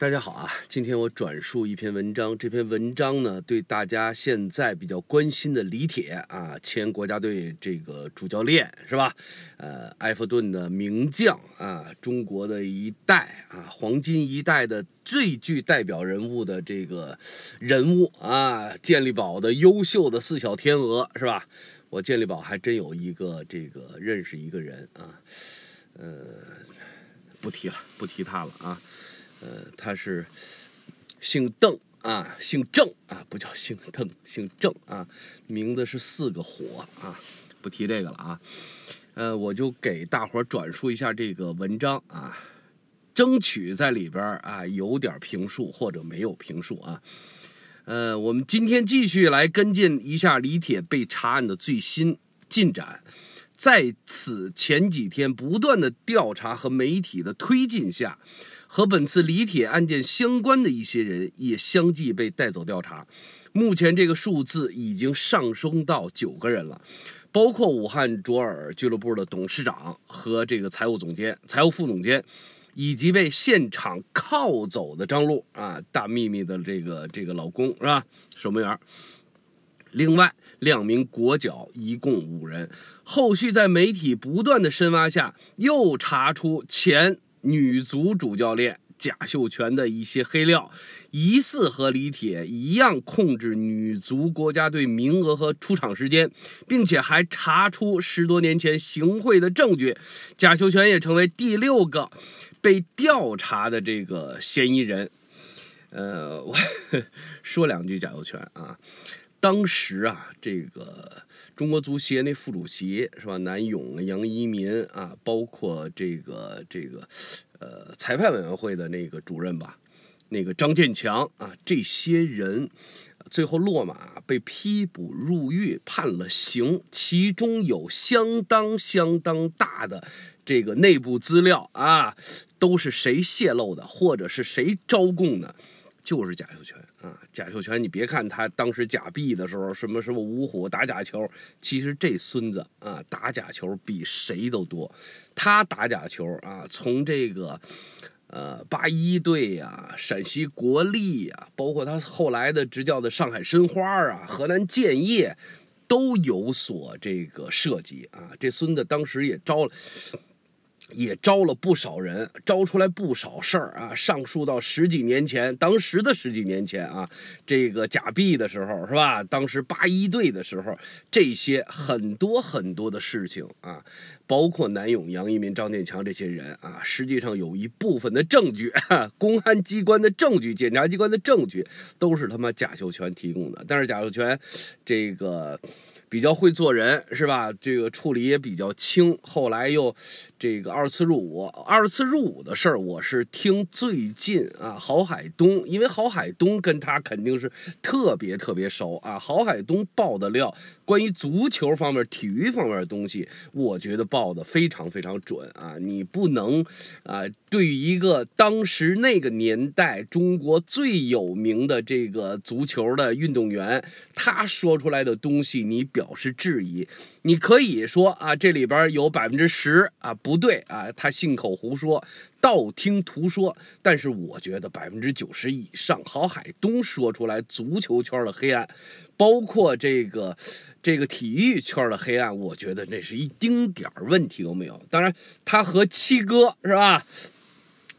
大家好啊！今天我转述一篇文章，这篇文章呢，对大家现在比较关心的李铁啊，前国家队这个主教练是吧？呃，埃弗顿的名将啊，中国的一代啊，黄金一代的最具代表人物的这个人物啊，健力宝的优秀的四小天鹅是吧？我健力宝还真有一个这个认识一个人啊，呃，不提了，不提他了啊。呃，他是姓邓啊，姓郑啊，不叫姓邓，姓郑啊，名字是四个火啊，不提这个了啊。呃，我就给大伙转述一下这个文章啊，争取在里边啊有点评述或者没有评述啊。呃，我们今天继续来跟进一下李铁被查案的最新进展，在此前几天不断的调查和媒体的推进下。和本次李铁案件相关的一些人也相继被带走调查，目前这个数字已经上升到九个人了，包括武汉卓尔俱乐部的董事长和这个财务总监、财务副总监，以及被现场铐走的张璐啊，大秘密的这个这个老公是吧？守门员，另外两名国脚，一共五人。后续在媒体不断的深挖下，又查出前。女足主教练贾秀全的一些黑料，疑似和李铁一样控制女足国家队名额和出场时间，并且还查出十多年前行贿的证据，贾秀全也成为第六个被调查的这个嫌疑人。呃，我 说两句贾秀全啊。当时啊，这个中国足协那副主席是吧？南勇、杨一民啊，包括这个这个，呃，裁判委员会的那个主任吧，那个张建强啊，这些人，最后落马被批捕入狱判了刑，其中有相当相当大的这个内部资料啊，都是谁泄露的，或者是谁招供的，就是贾秀全。啊，贾秀全，你别看他当时假币的时候什么什么五虎打假球，其实这孙子啊，打假球比谁都多。他打假球啊，从这个，呃，八一队呀，陕西国力呀，包括他后来的执教的上海申花啊、河南建业，都有所这个涉及啊。这孙子当时也招了。也招了不少人，招出来不少事儿啊。上述到十几年前，当时的十几年前啊，这个假币的时候是吧？当时八一队的时候，这些很多很多的事情啊，包括南勇、杨一民、张建强这些人啊，实际上有一部分的证据，公安机关的证据、检察机关的证据，都是他妈贾秀全提供的。但是贾秀全这个比较会做人是吧？这个处理也比较轻，后来又。这个二次入伍，二次入伍的事儿，我是听最近啊，郝海东，因为郝海东跟他肯定是特别特别熟啊。郝海东爆的料，关于足球方面、体育方面的东西，我觉得报的非常非常准啊。你不能啊，对于一个当时那个年代中国最有名的这个足球的运动员，他说出来的东西，你表示质疑，你可以说啊，这里边有百分之十啊不。不对啊，他信口胡说，道听途说。但是我觉得百分之九十以上，郝海东说出来，足球圈的黑暗，包括这个这个体育圈的黑暗，我觉得那是一丁点儿问题都没有。当然，他和七哥是吧？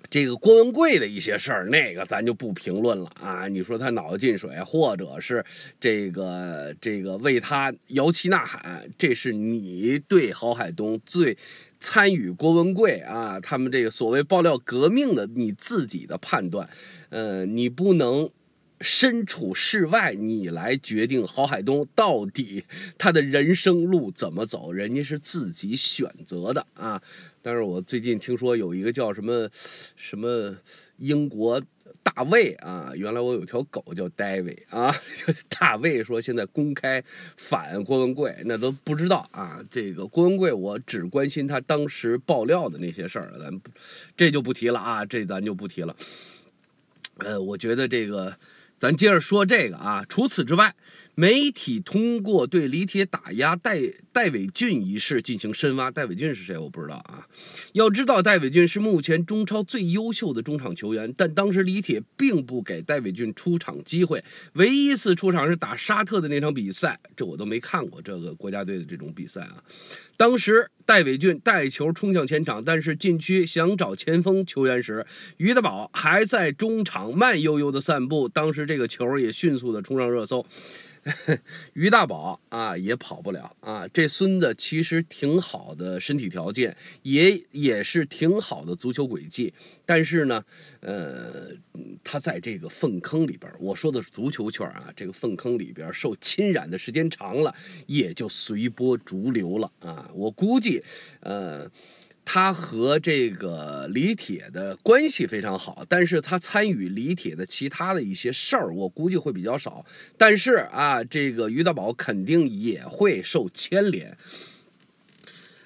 这个郭文贵的一些事儿，那个咱就不评论了啊。你说他脑子进水，或者是这个这个为他摇旗呐喊，这是你对郝海东最。参与郭文贵啊，他们这个所谓爆料革命的，你自己的判断，呃，你不能身处事外，你来决定郝海东到底他的人生路怎么走，人家是自己选择的啊。但是我最近听说有一个叫什么什么英国。大卫啊，原来我有条狗叫 David 啊。大卫说现在公开反郭文贵，那都不知道啊。这个郭文贵，我只关心他当时爆料的那些事儿，咱这就不提了啊，这咱就不提了。呃，我觉得这个，咱接着说这个啊。除此之外。媒体通过对李铁打压戴戴伟俊一事进行深挖，戴伟俊是谁？我不知道啊。要知道，戴伟俊是目前中超最优秀的中场球员，但当时李铁并不给戴伟俊出场机会。唯一一次出场是打沙特的那场比赛，这我都没看过这个国家队的这种比赛啊。当时戴伟俊带球冲向前场，但是禁区想找前锋球员时，于德宝还在中场慢悠悠的散步。当时这个球也迅速的冲上热搜。于大宝啊，也跑不了啊！这孙子其实挺好的身体条件，也也是挺好的足球轨迹，但是呢，呃，他在这个粪坑里边，我说的是足球圈啊，这个粪坑里边受侵染的时间长了，也就随波逐流了啊！我估计，呃。他和这个李铁的关系非常好，但是他参与李铁的其他的一些事儿，我估计会比较少。但是啊，这个于大宝肯定也会受牵连。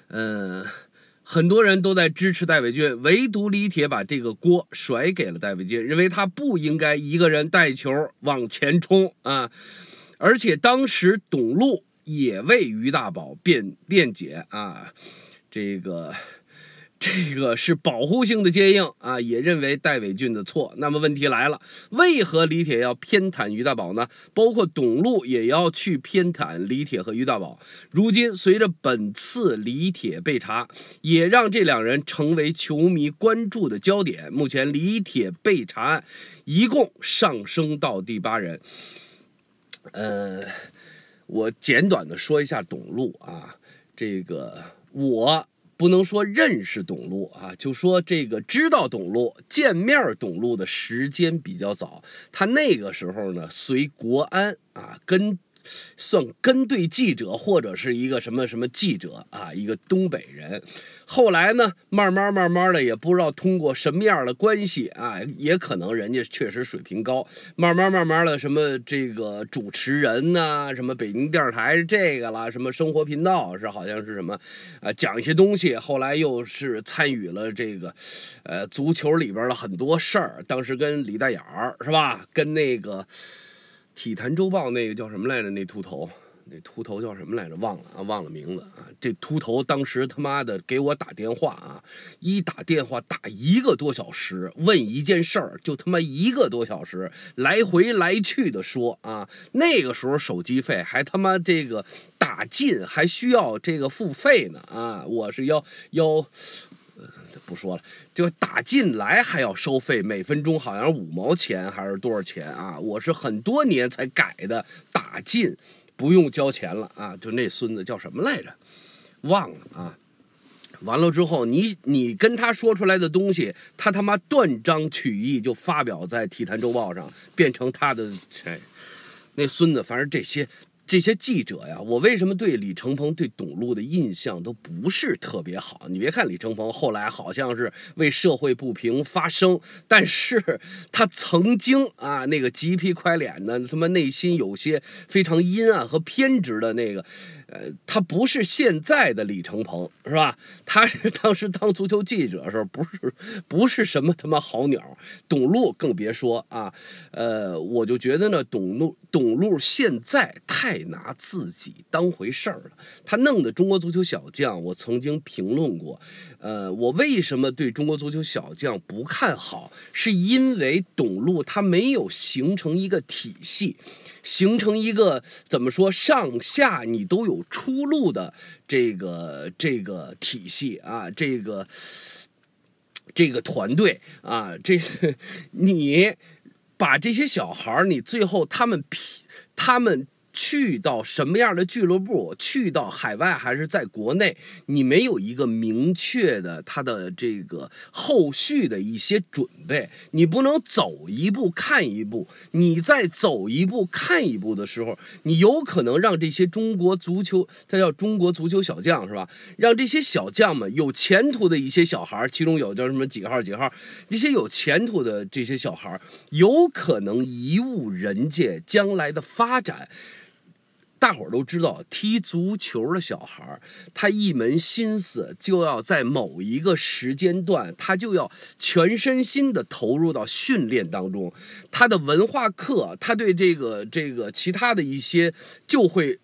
嗯，很多人都在支持戴伟俊，唯独李铁把这个锅甩给了戴伟俊，认为他不应该一个人带球往前冲啊。而且当时董路也为于大宝辩辩解啊，这个。这个是保护性的接应啊，也认为戴伟俊的错。那么问题来了，为何李铁要偏袒于大宝呢？包括董路也要去偏袒李铁和于大宝。如今随着本次李铁被查，也让这两人成为球迷关注的焦点。目前李铁被查案，一共上升到第八人。呃，我简短的说一下董路啊，这个我。不能说认识董路啊，就说这个知道董路，见面董路的时间比较早，他那个时候呢随国安啊跟。算跟队记者或者是一个什么什么记者啊，一个东北人。后来呢，慢慢慢慢的，也不知道通过什么样的关系啊，也可能人家确实水平高。慢慢慢慢的，什么这个主持人呐，什么北京电视台这个了，什么生活频道是好像是什么，啊，讲一些东西。后来又是参与了这个，呃，足球里边的很多事儿。当时跟李大眼儿是吧，跟那个。体坛周报那个叫什么来着？那秃头，那秃头叫什么来着？忘了啊，忘了名字啊。这秃头当时他妈的给我打电话啊，一打电话打一个多小时，问一件事儿就他妈一个多小时来回来去的说啊。那个时候手机费还他妈这个打进还需要这个付费呢啊，我是要要。不说了，就打进来还要收费，每分钟好像五毛钱还是多少钱啊？我是很多年才改的，打进不用交钱了啊！就那孙子叫什么来着？忘了啊！完了之后，你你跟他说出来的东西，他他妈断章取义就发表在《体坛周报》上，变成他的那孙子，反正这些。这些记者呀，我为什么对李承鹏、对董路的印象都不是特别好？你别看李承鹏后来好像是为社会不平发声，但是他曾经啊，那个急皮快脸的，他妈内心有些非常阴暗和偏执的那个。呃，他不是现在的李承鹏，是吧？他是当时当足球记者的时候，不是不是什么他妈好鸟。董路更别说啊。呃，我就觉得呢，董路董路现在太拿自己当回事儿了。他弄的中国足球小将，我曾经评论过。呃，我为什么对中国足球小将不看好？是因为董路他没有形成一个体系。形成一个怎么说，上下你都有出路的这个这个体系啊，这个这个团队啊，这你把这些小孩儿，你最后他们，他们。去到什么样的俱乐部？去到海外还是在国内？你没有一个明确的，他的这个后续的一些准备，你不能走一步看一步。你在走一步看一步的时候，你有可能让这些中国足球，他叫中国足球小将，是吧？让这些小将们有前途的一些小孩其中有叫什么几个号几号儿，一些有前途的这些小孩有可能贻误人家将来的发展。大伙儿都知道，踢足球的小孩，他一门心思就要在某一个时间段，他就要全身心的投入到训练当中，他的文化课，他对这个这个其他的一些就会。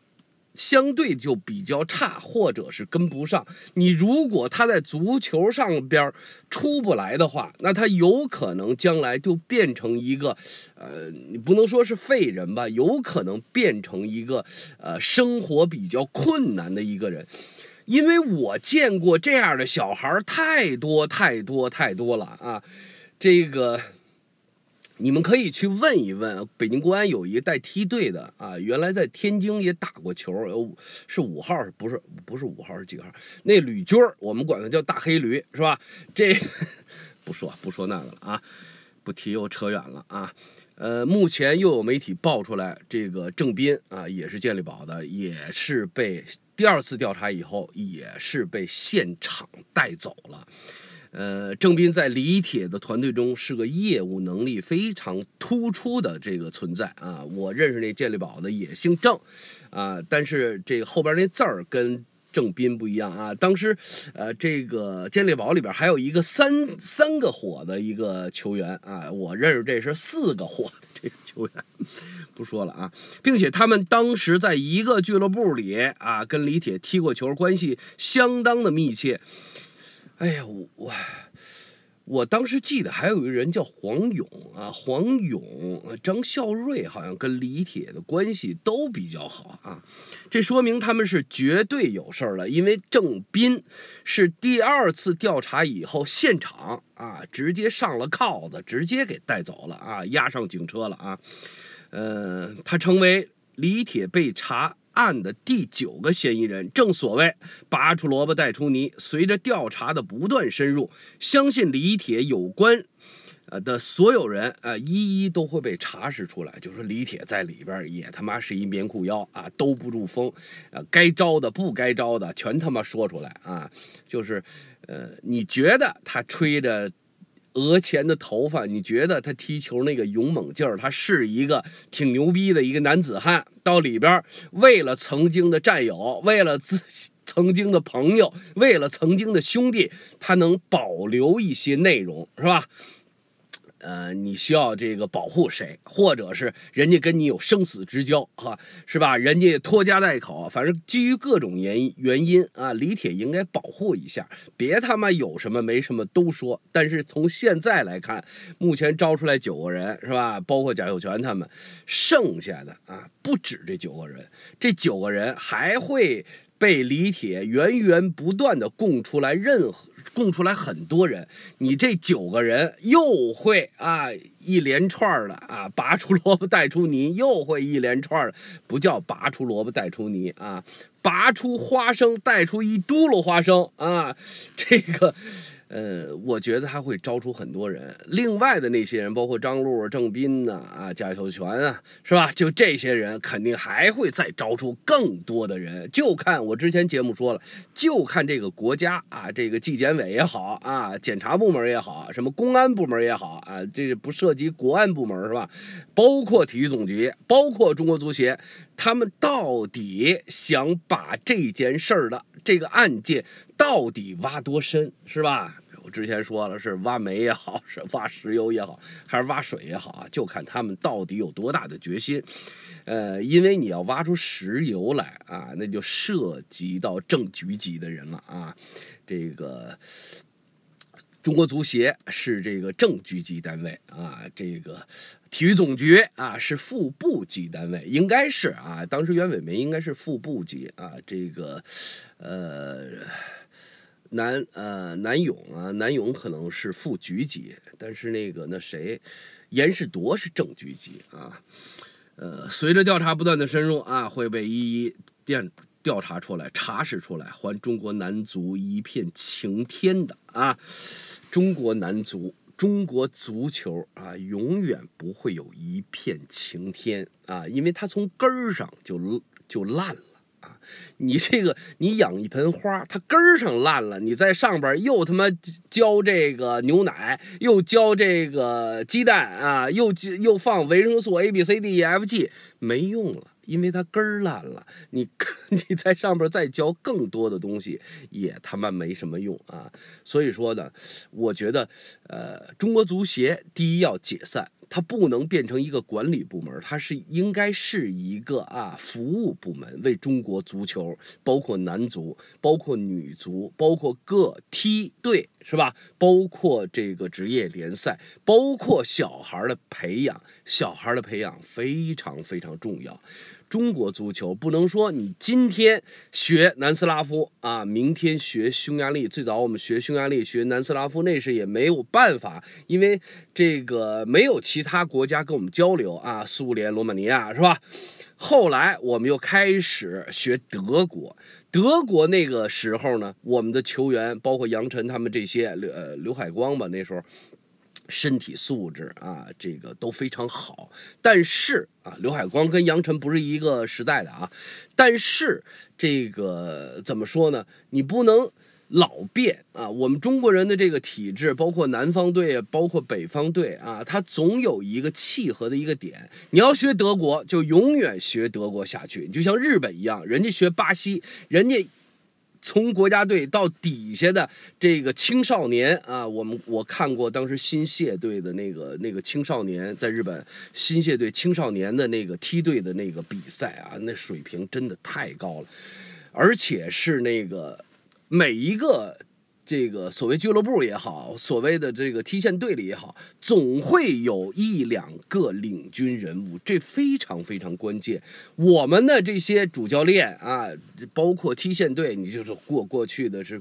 相对就比较差，或者是跟不上。你如果他在足球上边出不来的话，那他有可能将来就变成一个，呃，你不能说是废人吧，有可能变成一个，呃，生活比较困难的一个人。因为我见过这样的小孩太多太多太多了啊，这个。你们可以去问一问北京国安有一个带梯队的啊，原来在天津也打过球，是五号，不是不是五号是几号？那吕军儿，我们管他叫大黑驴，是吧？这 不说不说那个了啊，不提又扯远了啊。呃，目前又有媒体爆出来，这个郑斌啊也是健力宝的，也是被第二次调查以后，也是被现场带走了。呃，郑斌在李铁的团队中是个业务能力非常突出的这个存在啊。我认识那健力宝的也姓郑，啊，但是这后边那字儿跟郑斌不一样啊。当时，呃，这个健力宝里边还有一个三三个火的一个球员啊，我认识这是四个火的这个球员，不说了啊，并且他们当时在一个俱乐部里啊，跟李铁踢过球，关系相当的密切。哎呀，我我当时记得还有一个人叫黄勇啊，黄勇、张孝瑞好像跟李铁的关系都比较好啊，这说明他们是绝对有事儿了，因为郑斌是第二次调查以后现场啊，直接上了铐子，直接给带走了啊，押上警车了啊，嗯，他成为李铁被查。案的第九个嫌疑人，正所谓拔出萝卜带出泥。随着调查的不断深入，相信李铁有关，呃的所有人，呃，一一都会被查实出来。就说李铁在里边也他妈是一棉裤腰啊，兜不住风，呃，该招的不该招的全他妈说出来啊，就是，呃，你觉得他吹着？额前的头发，你觉得他踢球那个勇猛劲儿，他是一个挺牛逼的一个男子汉。到里边，为了曾经的战友，为了自曾经的朋友，为了曾经的兄弟，他能保留一些内容，是吧？呃，你需要这个保护谁，或者是人家跟你有生死之交，哈，是吧？人家拖家带口，反正基于各种原因原因啊，李铁应该保护一下，别他妈有什么没什么都说。但是从现在来看，目前招出来九个人，是吧？包括贾秀全他们，剩下的啊不止这九个人，这九个人还会。被李铁源源不断的供出来，任何供出来很多人，你这九个人又会啊一连串的啊，拔出萝卜带出泥，又会一连串的，不叫拔出萝卜带出泥啊，拔出花生带出一嘟噜花生啊，这个。呃，我觉得他会招出很多人。另外的那些人，包括张璐、郑斌呐，啊，贾秀全啊，是吧？就这些人，肯定还会再招出更多的人。就看我之前节目说了，就看这个国家啊，这个纪检委也好啊，检察部门也好，什么公安部门也好啊，这不涉及国安部门是吧？包括体育总局，包括中国足协，他们到底想把这件事儿的这个案件到底挖多深，是吧？我之前说了，是挖煤也好，是挖石油也好，还是挖水也好啊？就看他们到底有多大的决心。呃，因为你要挖出石油来啊，那就涉及到正局级的人了啊。这个中国足协是这个正局级单位啊，这个体育总局啊是副部级单位，应该是啊。当时袁伟民应该是副部级啊。这个呃。南呃，南勇啊，南勇可能是副局级，但是那个那谁，严世铎是正局级啊。呃，随着调查不断的深入啊，会被一一调调查出来、查实出来，还中国男足一片晴天的啊。中国男足、中国足球啊，永远不会有一片晴天啊，因为他从根儿上就就烂了。你这个，你养一盆花，它根儿上烂了，你在上边又他妈浇这个牛奶，又浇这个鸡蛋啊，又又放维生素 A、B、C、D、E、F、G，没用了，因为它根烂了。你，你在上边再浇更多的东西，也他妈没什么用啊。所以说呢，我觉得，呃，中国足协第一要解散。它不能变成一个管理部门，它是应该是一个啊服务部门，为中国足球，包括男足，包括女足，包括各梯队。是吧？包括这个职业联赛，包括小孩的培养，小孩的培养非常非常重要。中国足球不能说你今天学南斯拉夫啊，明天学匈牙利。最早我们学匈牙利，学南斯拉夫那时也没有办法，因为这个没有其他国家跟我们交流啊。苏联、罗马尼亚是吧？后来我们又开始学德国。德国那个时候呢，我们的球员包括杨晨他们这些，呃，刘海光吧，那时候身体素质啊，这个都非常好。但是啊，刘海光跟杨晨不是一个时代的啊。但是这个怎么说呢？你不能。老变啊！我们中国人的这个体质，包括南方队，包括北方队啊，它总有一个契合的一个点。你要学德国，就永远学德国下去。你就像日本一样，人家学巴西，人家从国家队到底下的这个青少年啊，我们我看过当时新泻队的那个那个青少年，在日本新泻队青少年的那个梯队的那个比赛啊，那水平真的太高了，而且是那个。每一个这个所谓俱乐部也好，所谓的这个踢线队里也好，总会有一两个领军人物，这非常非常关键。我们的这些主教练啊，包括踢线队，你就是过过去的是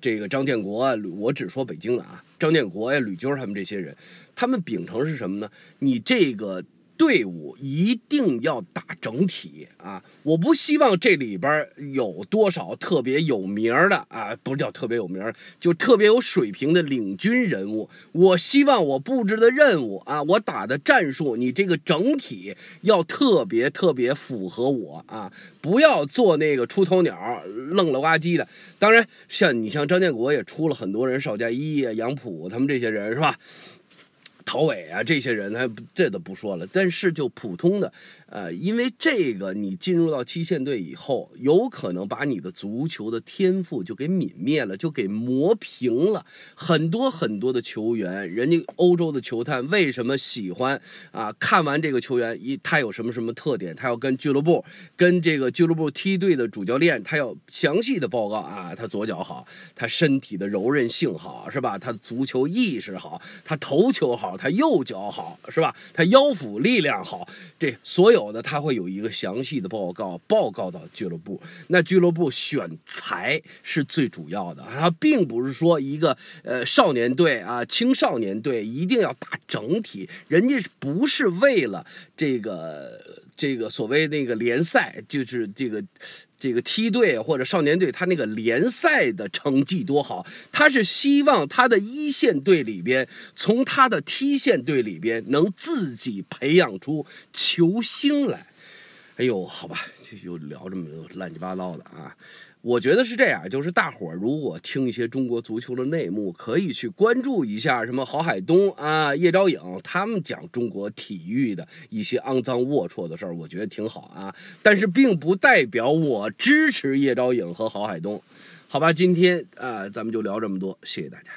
这个张建国啊，我只说北京的啊，张建国呀、吕军他们这些人，他们秉承是什么呢？你这个。队伍一定要打整体啊！我不希望这里边有多少特别有名的啊，不是叫特别有名，就特别有水平的领军人物。我希望我布置的任务啊，我打的战术，你这个整体要特别特别符合我啊！不要做那个出头鸟，愣了吧唧的。当然，像你像张建国也出了很多人，邵佳一呀、杨普他们这些人是吧？陶伟啊，这些人，他这都不说了。但是就普通的。呃，因为这个，你进入到一线队以后，有可能把你的足球的天赋就给泯灭了，就给磨平了。很多很多的球员，人家欧洲的球探为什么喜欢啊？看完这个球员，一他有什么什么特点，他要跟俱乐部、跟这个俱乐部梯队的主教练，他要详细的报告啊。他左脚好，他身体的柔韧性好，是吧？他足球意识好，他头球好，他右脚好，是吧？他腰腹力量好，这所有。有的他会有一个详细的报告，报告到俱乐部。那俱乐部选材是最主要的，他并不是说一个呃少年队啊、青少年队一定要打整体，人家不是为了这个。这个所谓那个联赛，就是这个这个梯队或者少年队，他那个联赛的成绩多好，他是希望他的一线队里边，从他的梯线队里边能自己培养出球星来。哎呦，好吧，就聊这么乱七八糟的啊。我觉得是这样，就是大伙儿如果听一些中国足球的内幕，可以去关注一下什么郝海东啊、叶钊颖他们讲中国体育的一些肮脏龌龊的事儿，我觉得挺好啊。但是并不代表我支持叶钊颖和郝海东，好吧？今天啊，咱们就聊这么多，谢谢大家。